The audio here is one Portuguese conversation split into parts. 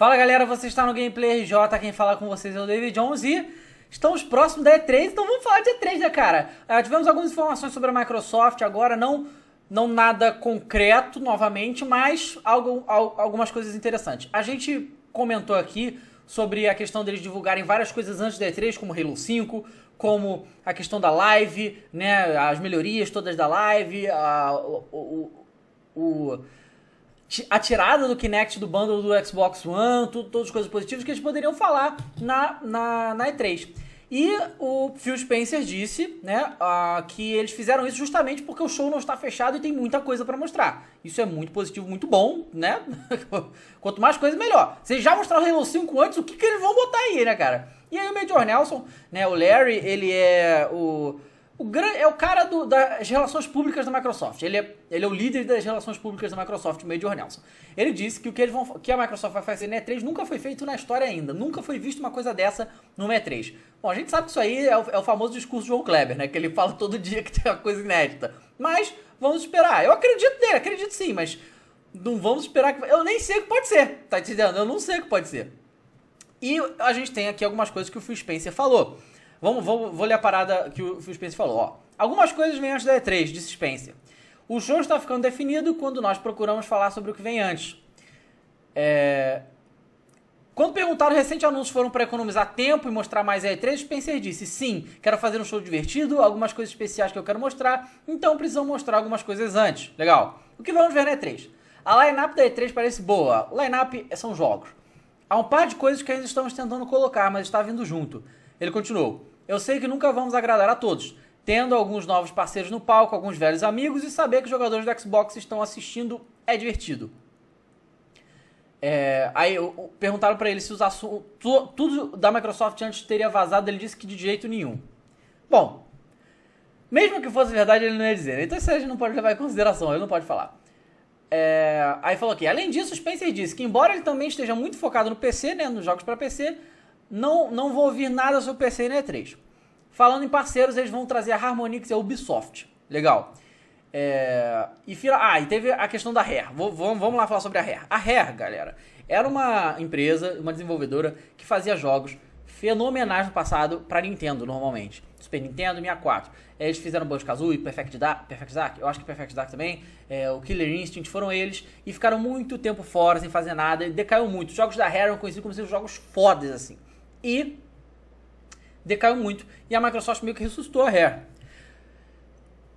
Fala galera, você está no Gameplay RJ, quem fala com vocês é o David Jones e estamos próximos da E3, então vamos falar de E3, né cara? Uh, tivemos algumas informações sobre a Microsoft agora, não, não nada concreto novamente, mas algo, al, algumas coisas interessantes. A gente comentou aqui sobre a questão deles divulgarem várias coisas antes da E3, como Halo 5, como a questão da live, né, as melhorias todas da live, a, o, o, o a tirada do Kinect do bundle do Xbox One, tudo, todas as coisas positivas que eles poderiam falar na, na, na E3. E o Phil Spencer disse né, uh, que eles fizeram isso justamente porque o show não está fechado e tem muita coisa para mostrar. Isso é muito positivo, muito bom, né? Quanto mais coisa, melhor. Vocês já mostraram o Halo 5 antes, o que, que eles vão botar aí, né, cara? E aí o Major Nelson, né, o Larry, ele é o o grande, é o cara do, das relações públicas da Microsoft. Ele é, ele é o líder das relações públicas da Microsoft, o Major Nelson. Ele disse que o que, eles vão, que a Microsoft vai fazer no E3 nunca foi feito na história ainda. Nunca foi visto uma coisa dessa no E3. Bom, a gente sabe que isso aí é o, é o famoso discurso de João Kleber, né? Que ele fala todo dia que tem uma coisa inédita. Mas vamos esperar. Eu acredito nele, acredito sim, mas não vamos esperar que. Eu nem sei o que pode ser, tá entendendo? Eu não sei o que pode ser. E a gente tem aqui algumas coisas que o Phil Spencer falou. Vamos, vou ler a parada que o Phil Spencer falou. Ó. Algumas coisas vêm antes da E3, disse Spencer. O show está ficando definido quando nós procuramos falar sobre o que vem antes. É... Quando perguntaram recentes anúncios foram para economizar tempo e mostrar mais a E3, Spencer disse: sim, quero fazer um show divertido, algumas coisas especiais que eu quero mostrar, então precisam mostrar algumas coisas antes. Legal. O que vamos ver na E3? A lineup da E3 parece boa. Lineup são jogos. Há um par de coisas que ainda estamos tentando colocar, mas está vindo junto. Ele continuou. Eu sei que nunca vamos agradar a todos, tendo alguns novos parceiros no palco, alguns velhos amigos e saber que os jogadores do Xbox estão assistindo é divertido. É, aí perguntaram para ele se os assuntos. Tudo da Microsoft antes teria vazado, ele disse que de jeito nenhum. Bom, mesmo que fosse verdade, ele não ia dizer. Então isso a gente não pode levar em consideração, ele não pode falar. É, aí falou aqui: além disso, o Spencer disse que, embora ele também esteja muito focado no PC, né, nos jogos para PC, não, não vou ouvir nada sobre o PCN E3. Falando em parceiros, eles vão trazer a Harmonix e a Ubisoft. Legal. É, e fila, ah, e teve a questão da Rare. Vou, vamos, vamos lá falar sobre a Rare. A Rare, galera, era uma empresa, uma desenvolvedora que fazia jogos fenomenais no passado para Nintendo, normalmente. Super Nintendo, 64. É, eles fizeram Banjo Kazooie, Perfect Dark, Perfect Dark, eu acho que Perfect Dark também, é, o Killer Instinct foram eles e ficaram muito tempo fora sem fazer nada e decaiu muito. Os jogos da Rare eram conhecidos como sendo jogos fodas assim e decaiu muito. E a Microsoft meio que ressuscitou a Rare.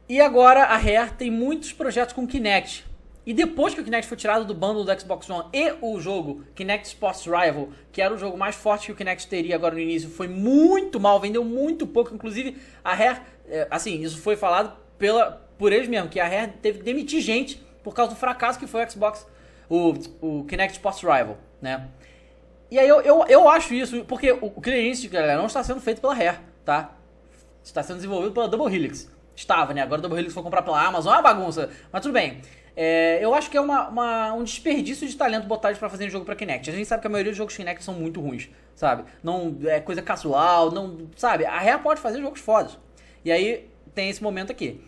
E agora a Rare tem muitos projetos com Kinect. E depois que o Kinect foi tirado do bundle do Xbox One e o jogo Kinect Sports Rival, que era o jogo mais forte que o Kinect teria agora no início, foi muito mal, vendeu muito pouco. Inclusive, a Rare, é, assim, isso foi falado pela, por eles mesmo, que a Rare teve que demitir gente por causa do fracasso que foi o Xbox, o, o Kinect Sports Rival, né? E aí eu, eu, eu acho isso, porque o, o cliente, galera, não está sendo feito pela Rare, tá? Está sendo desenvolvido pela Double Helix. Estava, né? Agora a Double Helix foi comprar pela Amazon, é uma bagunça. Mas tudo bem. É, eu acho que é uma, uma, um desperdício de talento botar para fazer um jogo pra Kinect. A gente sabe que a maioria dos jogos Kinect são muito ruins, sabe? Não é coisa casual, não. Sabe? A Rare pode fazer jogos fodas. E aí tem esse momento aqui.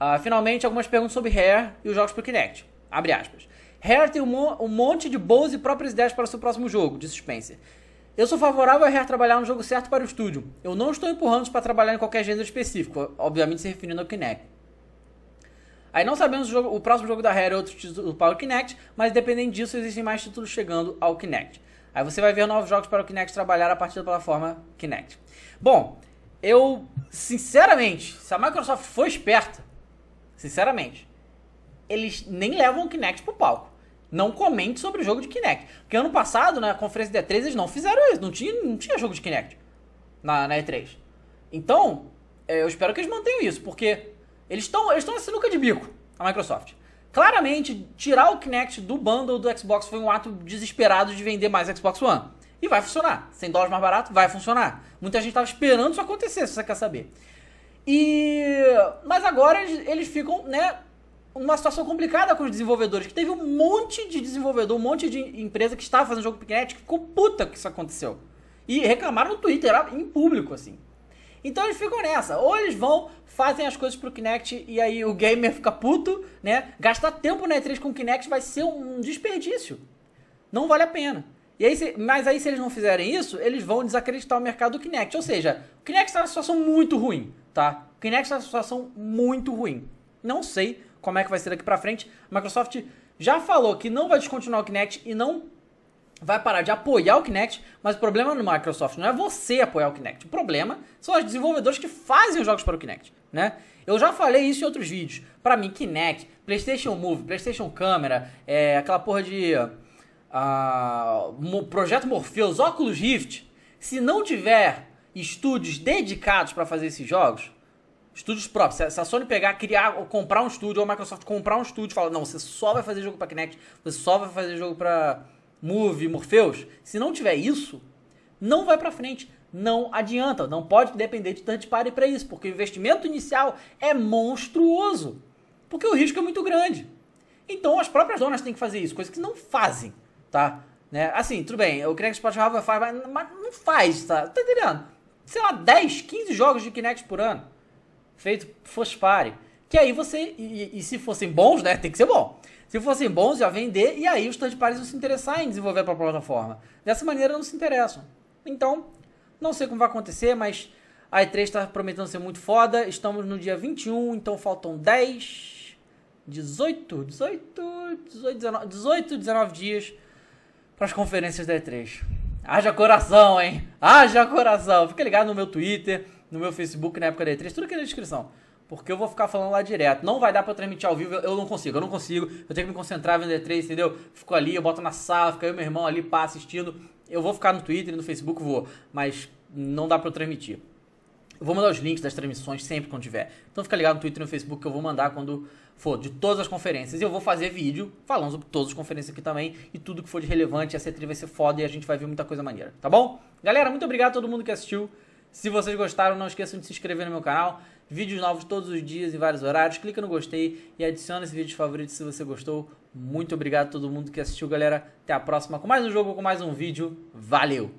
Ah, finalmente, algumas perguntas sobre Rare e os jogos pro Kinect. Abre aspas. Hair tem um, um monte de boas e próprias ideias para seu próximo jogo, disse Spencer. Eu sou favorável a Hair trabalhar no jogo certo para o estúdio. Eu não estou empurrando para trabalhar em qualquer gênero específico, obviamente se referindo ao Kinect. Aí não sabemos o, jogo, o próximo jogo da Rare é outro título para o Kinect, mas dependendo disso existem mais títulos chegando ao Kinect. Aí você vai ver novos jogos para o Kinect trabalhar a partir da plataforma Kinect. Bom, eu sinceramente, se a Microsoft for esperta, sinceramente, eles nem levam o Kinect pro palco não comente sobre o jogo de Kinect. Porque ano passado, na conferência da E3, eles não fizeram isso. Não tinha, não tinha jogo de Kinect na, na E3. Então, é, eu espero que eles mantenham isso, porque eles estão eles estão na sinuca de bico, a Microsoft. Claramente, tirar o Kinect do bundle do Xbox foi um ato desesperado de vender mais Xbox One. E vai funcionar. 100 dólares mais barato, vai funcionar. Muita gente estava esperando isso acontecer, se você quer saber. E... Mas agora eles, eles ficam, né, uma situação complicada com os desenvolvedores, que teve um monte de desenvolvedor, um monte de empresa que estava fazendo jogo Kinect, que ficou puta que isso aconteceu. E reclamaram no Twitter, ah, em público, assim. Então eles ficam nessa. Ou eles vão, fazem as coisas pro Kinect e aí o gamer fica puto, né? Gastar tempo na E3 com o Kinect vai ser um desperdício. Não vale a pena. E aí, se, mas aí se eles não fizerem isso, eles vão desacreditar o mercado do Kinect. Ou seja, o Kinect está numa situação muito ruim, tá? O Kinect está numa situação muito ruim. Não sei como é que vai ser daqui para frente. A Microsoft já falou que não vai descontinuar o Kinect e não vai parar de apoiar o Kinect, mas o problema no Microsoft não é você apoiar o Kinect. O problema são os desenvolvedores que fazem os jogos para o Kinect, né? Eu já falei isso em outros vídeos. Para mim, Kinect, PlayStation Move, PlayStation Câmera, é, aquela porra de uh, Projeto Morpheus, óculos Rift, se não tiver estúdios dedicados para fazer esses jogos, Estúdios próprios. Se a Sony pegar, criar, ou comprar um estúdio, ou a Microsoft comprar um estúdio e falar, não, você só vai fazer jogo para Kinect, você só vai fazer jogo para Move, Morpheus. Se não tiver isso, não vai para frente. Não adianta, não pode depender de third pare para isso, porque o investimento inicial é monstruoso, porque o risco é muito grande. Então as próprias donas têm que fazer isso, coisa que não fazem, tá? Né? Assim, tudo bem, o Kinect Sport Hardware faz, mas não faz, tá? Tá entendendo? Sei lá, 10, 15 jogos de Kinect por ano feito pare Que aí você. E, e, se fossem bons, né? Tem que ser bom. Se fossem bons, já vender, e aí os third parties vão se interessar em desenvolver para a plataforma. Dessa maneira não se interessam. Então, não sei como vai acontecer, mas a E3 está prometendo ser muito foda. Estamos no dia 21, então faltam 10, 18, 18, 18, 19, 18, 19 dias para as conferências da E3. Haja coração, hein? Haja coração! Fica ligado no meu Twitter no meu Facebook na época da E3, tudo aqui na descrição. Porque eu vou ficar falando lá direto. Não vai dar pra eu transmitir ao vivo, eu não consigo, eu não consigo. Eu tenho que me concentrar vendo E3, entendeu? Fico ali, eu boto na sala, fica eu e meu irmão ali, pá, assistindo. Eu vou ficar no Twitter e no Facebook, vou. Mas não dá pra eu transmitir. Eu vou mandar os links das transmissões sempre quando tiver. Então fica ligado no Twitter e no Facebook que eu vou mandar quando for de todas as conferências. E eu vou fazer vídeo falando sobre todas as conferências aqui também e tudo que for de relevante. Essa c 3 vai ser foda e a gente vai ver muita coisa maneira, tá bom? Galera, muito obrigado a todo mundo que assistiu. Se vocês gostaram, não esqueçam de se inscrever no meu canal. Vídeos novos todos os dias, em vários horários. Clica no gostei e adiciona esse vídeo favorito se você gostou. Muito obrigado a todo mundo que assistiu, galera. Até a próxima com mais um jogo, com mais um vídeo. Valeu!